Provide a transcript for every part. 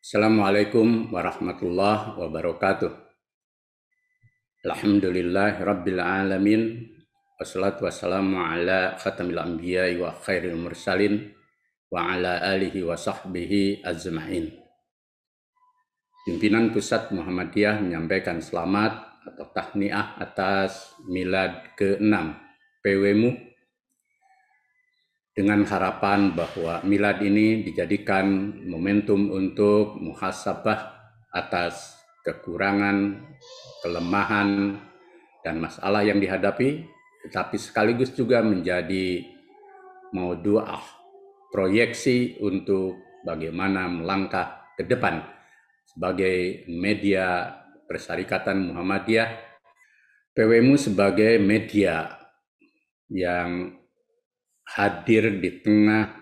Assalamualaikum warahmatullahi wabarakatuh. Alhamdulillah rabbil alamin. Wassalatu wassalamu ala khatamil anbiya wa khairil mursalin wa ala alihi wa sahbihi ajma'in. Pimpinan Pusat Muhammadiyah menyampaikan selamat atau tahniah atas milad ke-6 PWMU dengan harapan bahwa milad ini dijadikan momentum untuk muhasabah atas kekurangan, kelemahan, dan masalah yang dihadapi, tetapi sekaligus juga menjadi mau doa, proyeksi untuk bagaimana melangkah ke depan sebagai media Persyarikatan Muhammadiyah, PWMU sebagai media yang hadir di tengah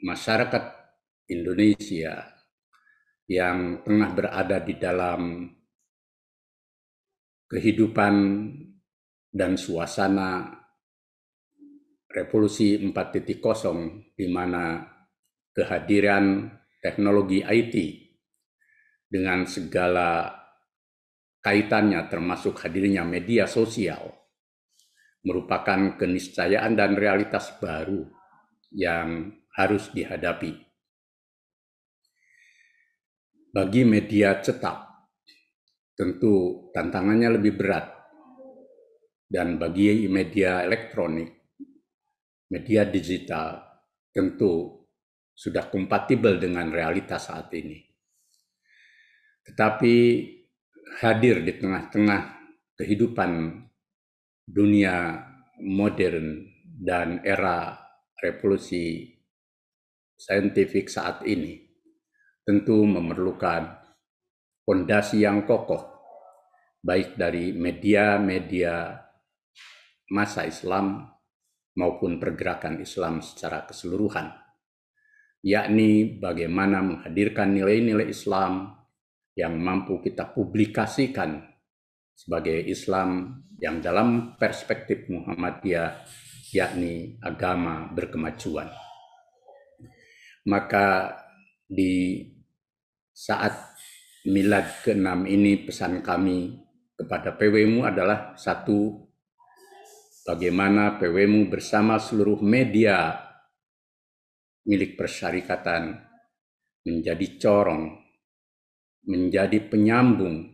masyarakat Indonesia yang tengah berada di dalam kehidupan dan suasana revolusi 4.0 di mana kehadiran teknologi IT dengan segala kaitannya termasuk hadirnya media sosial merupakan keniscayaan dan realitas baru yang harus dihadapi. Bagi media cetak, tentu tantangannya lebih berat. Dan bagi media elektronik, media digital tentu sudah kompatibel dengan realitas saat ini. Tetapi hadir di tengah-tengah kehidupan dunia modern dan era revolusi saintifik saat ini tentu memerlukan fondasi yang kokoh baik dari media-media masa Islam maupun pergerakan Islam secara keseluruhan yakni bagaimana menghadirkan nilai-nilai Islam yang mampu kita publikasikan sebagai Islam yang dalam perspektif Muhammadiyah yakni agama berkemajuan. Maka di saat milad ke-6 ini pesan kami kepada PWMU adalah satu bagaimana PWMU bersama seluruh media milik persyarikatan menjadi corong, menjadi penyambung,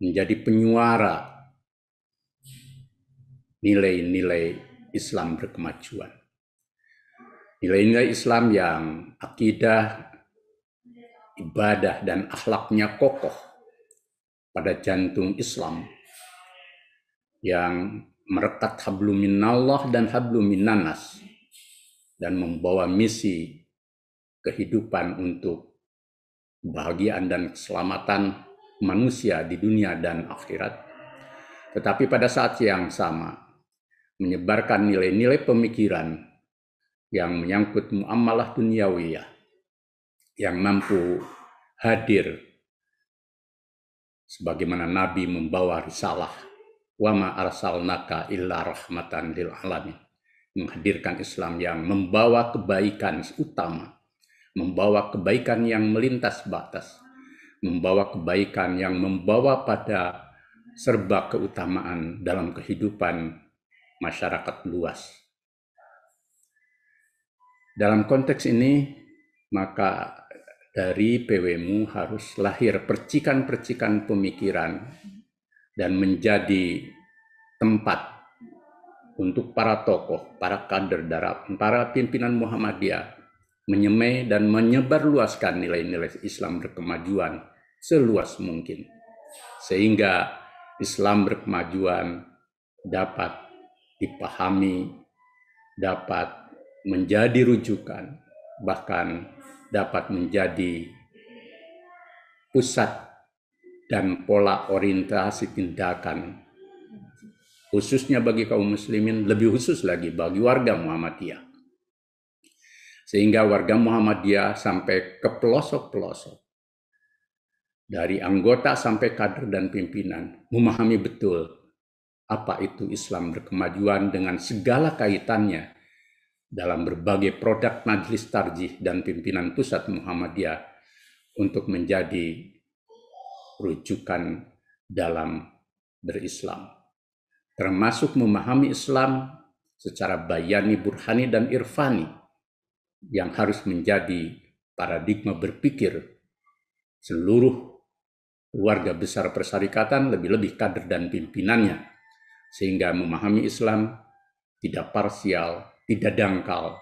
menjadi penyuara nilai-nilai Islam berkemajuan. Nilai-nilai Islam yang akidah, ibadah, dan akhlaknya kokoh pada jantung Islam yang merekat hablumin minallah dan hablumin minanas dan membawa misi kehidupan untuk kebahagiaan dan keselamatan manusia di dunia dan akhirat. Tetapi pada saat yang sama, menyebarkan nilai-nilai pemikiran yang menyangkut muamalah duniawiyah yang mampu hadir sebagaimana Nabi membawa risalah wama arsalnaka illa rahmatan lil alamin menghadirkan Islam yang membawa kebaikan utama membawa kebaikan yang melintas batas membawa kebaikan yang membawa pada serba keutamaan dalam kehidupan masyarakat luas. Dalam konteks ini, maka dari PWMU harus lahir percikan-percikan pemikiran dan menjadi tempat untuk para tokoh, para kader darab, para pimpinan Muhammadiyah menyemai dan menyebarluaskan nilai-nilai Islam berkemajuan seluas mungkin. Sehingga Islam berkemajuan dapat dipahami, dapat menjadi rujukan, bahkan dapat menjadi pusat dan pola orientasi tindakan khususnya bagi kaum muslimin lebih khusus lagi bagi warga Muhammadiyah sehingga warga Muhammadiyah sampai ke pelosok-pelosok dari anggota sampai kader dan pimpinan memahami betul apa itu Islam berkemajuan dengan segala kaitannya dalam berbagai produk Majelis Tarjih dan pimpinan pusat Muhammadiyah untuk menjadi rujukan dalam berislam. Termasuk memahami Islam secara bayani, burhani, dan irfani yang harus menjadi paradigma berpikir seluruh warga besar persyarikatan, lebih-lebih kader dan pimpinannya sehingga memahami Islam tidak parsial, tidak dangkal,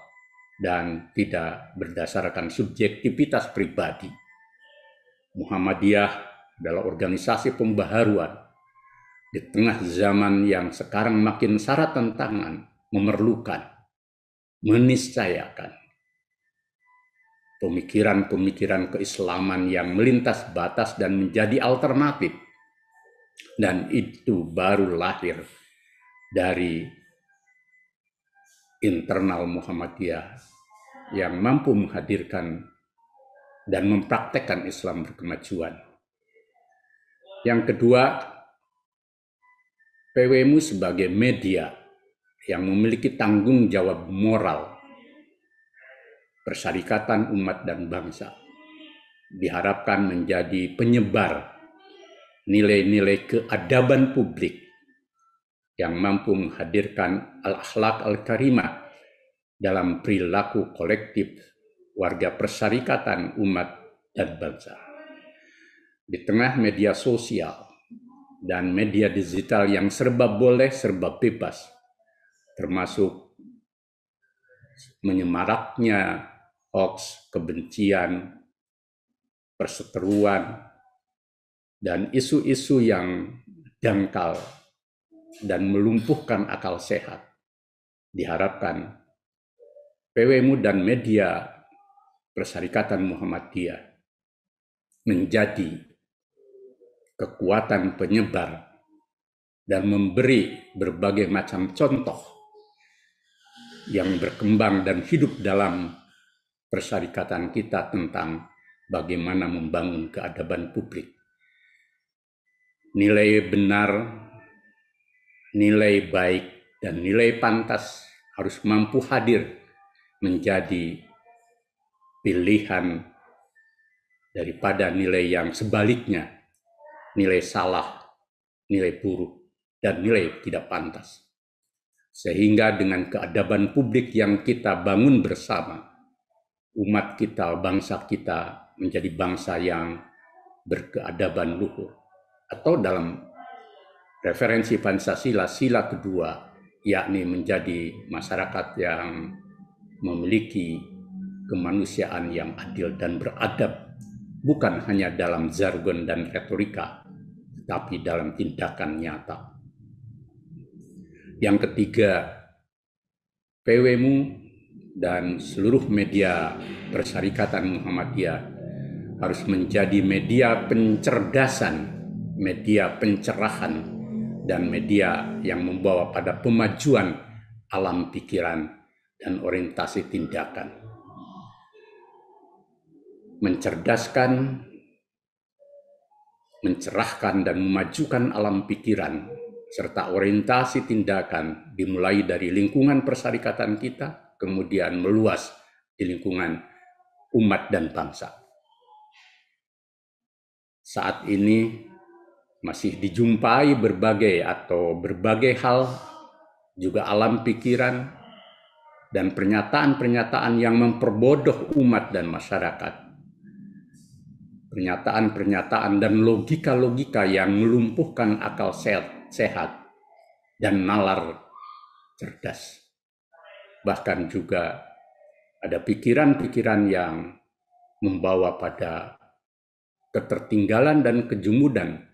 dan tidak berdasarkan subjektivitas pribadi. Muhammadiyah adalah organisasi pembaharuan di tengah zaman yang sekarang makin syarat tantangan, memerlukan, meniscayakan pemikiran-pemikiran keislaman yang melintas batas dan menjadi alternatif dan itu baru lahir dari internal Muhammadiyah yang mampu menghadirkan dan mempraktekkan Islam berkemajuan. Yang kedua, PWMU sebagai media yang memiliki tanggung jawab moral persyarikatan umat dan bangsa diharapkan menjadi penyebar nilai-nilai keadaban publik yang mampu menghadirkan al-akhlak al-karimah dalam perilaku kolektif warga persyarikatan umat dan bangsa. Di tengah media sosial dan media digital yang serba boleh, serba bebas, termasuk menyemaraknya hoax, kebencian, perseteruan, dan isu-isu yang dangkal dan melumpuhkan akal sehat. Diharapkan PWMU dan media Perserikatan Muhammadiyah menjadi kekuatan penyebar dan memberi berbagai macam contoh yang berkembang dan hidup dalam persyarikatan kita tentang bagaimana membangun keadaban publik nilai benar, nilai baik, dan nilai pantas harus mampu hadir menjadi pilihan daripada nilai yang sebaliknya, nilai salah, nilai buruk, dan nilai tidak pantas. Sehingga dengan keadaban publik yang kita bangun bersama, umat kita, bangsa kita menjadi bangsa yang berkeadaban luhur atau dalam referensi Pancasila sila kedua yakni menjadi masyarakat yang memiliki kemanusiaan yang adil dan beradab bukan hanya dalam jargon dan retorika tapi dalam tindakan nyata. Yang ketiga, PWMU dan seluruh media persyarikatan Muhammadiyah harus menjadi media pencerdasan media pencerahan dan media yang membawa pada pemajuan alam pikiran dan orientasi tindakan. Mencerdaskan, mencerahkan dan memajukan alam pikiran serta orientasi tindakan dimulai dari lingkungan persyarikatan kita, kemudian meluas di lingkungan umat dan bangsa. Saat ini masih dijumpai berbagai atau berbagai hal, juga alam pikiran, dan pernyataan-pernyataan yang memperbodoh umat dan masyarakat. Pernyataan-pernyataan dan logika-logika yang melumpuhkan akal sehat, sehat dan nalar cerdas. Bahkan juga ada pikiran-pikiran yang membawa pada ketertinggalan dan kejumudan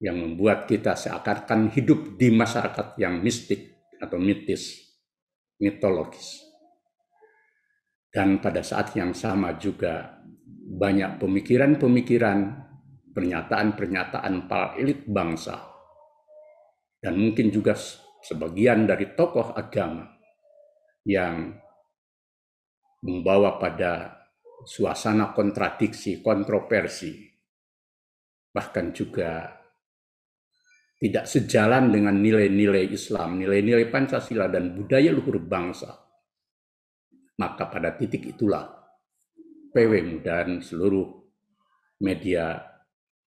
yang membuat kita seakan-akan hidup di masyarakat yang mistik atau mitis, mitologis. Dan pada saat yang sama juga banyak pemikiran-pemikiran, pernyataan-pernyataan para elit bangsa, dan mungkin juga sebagian dari tokoh agama yang membawa pada suasana kontradiksi, kontroversi, bahkan juga tidak sejalan dengan nilai-nilai Islam, nilai-nilai Pancasila dan budaya luhur bangsa, maka pada titik itulah PW dan seluruh media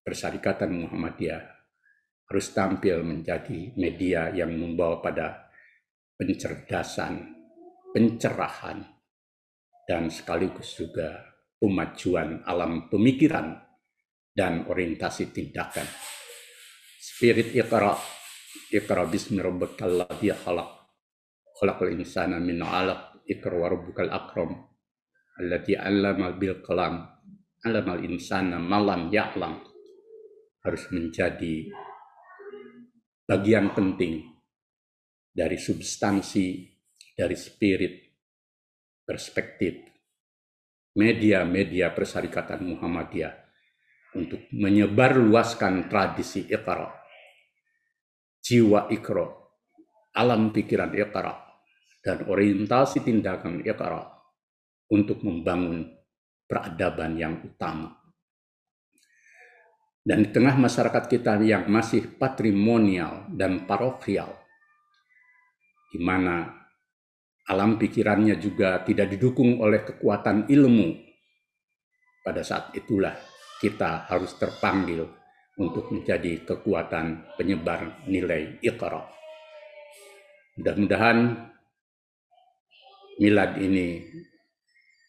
Persyarikatan Muhammadiyah harus tampil menjadi media yang membawa pada pencerdasan, pencerahan, dan sekaligus juga pemajuan alam pemikiran dan orientasi tindakan spirit ikra ikra bismi rabbikal ladzi khalaq. Khalaqal insana min 'alaq. ikra wa rabbukal akram. allati 'allama bil qalam. 'Allamal insana malam ya'lam. Harus menjadi bagian penting dari substansi, dari spirit, perspektif media-media Persyarikatan Muhammadiyah untuk menyebarluaskan tradisi Iqra. Jiwa Iqra, alam pikiran Iqra, dan orientasi tindakan Iqra untuk membangun peradaban yang utama. Dan di tengah masyarakat kita yang masih patrimonial dan parokial, di mana alam pikirannya juga tidak didukung oleh kekuatan ilmu, pada saat itulah kita harus terpanggil untuk menjadi kekuatan penyebar nilai Iqra. Mudah-mudahan milad ini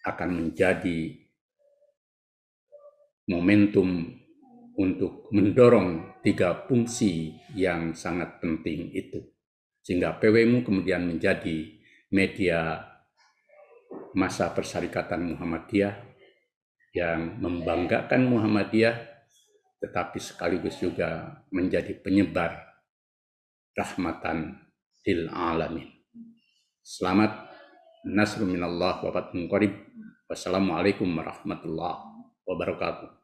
akan menjadi momentum untuk mendorong tiga fungsi yang sangat penting itu. Sehingga PWMU kemudian menjadi media masa persyarikatan Muhammadiyah yang membanggakan Muhammadiyah tetapi sekaligus juga menjadi penyebar rahmatan lil alamin. Selamat nasrul minallah wa fathun Wassalamualaikum warahmatullahi wabarakatuh.